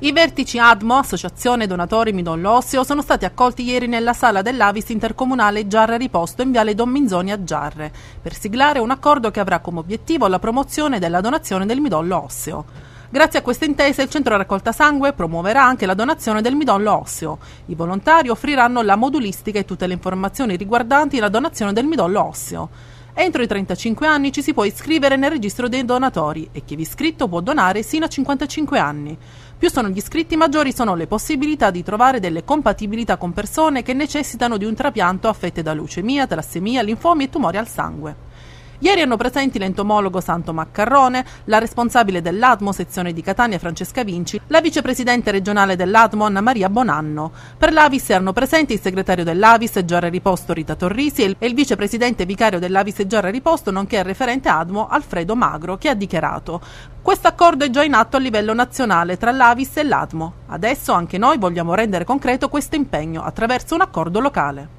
I vertici ADMO, Associazione Donatori Midollo Midollosseo, sono stati accolti ieri nella sala dell'Avis intercomunale Giarre Riposto in Viale Don Minzoni a Giarre, per siglare un accordo che avrà come obiettivo la promozione della donazione del midollo osseo. Grazie a questa intesa il centro raccolta sangue promuoverà anche la donazione del midollo osseo. I volontari offriranno la modulistica e tutte le informazioni riguardanti la donazione del midollo osseo. Entro i 35 anni ci si può iscrivere nel registro dei donatori e chi vi è iscritto può donare sino a 55 anni. Più sono gli iscritti maggiori sono le possibilità di trovare delle compatibilità con persone che necessitano di un trapianto affette da leucemia, talassemia, linfomi e tumori al sangue. Ieri erano presenti l'entomologo Santo Maccarrone, la responsabile dell'ATMO sezione di Catania Francesca Vinci, la vicepresidente regionale dell'ATMO Anna Maria Bonanno. Per l'Avis erano presenti il segretario dell'Avis Giorra Riposto Rita Torrisi e il vicepresidente vicario dell'Avis Giorra Riposto nonché il referente ADMO Alfredo Magro che ha dichiarato questo accordo è già in atto a livello nazionale tra l'Avis e l'ATMO. Adesso anche noi vogliamo rendere concreto questo impegno attraverso un accordo locale.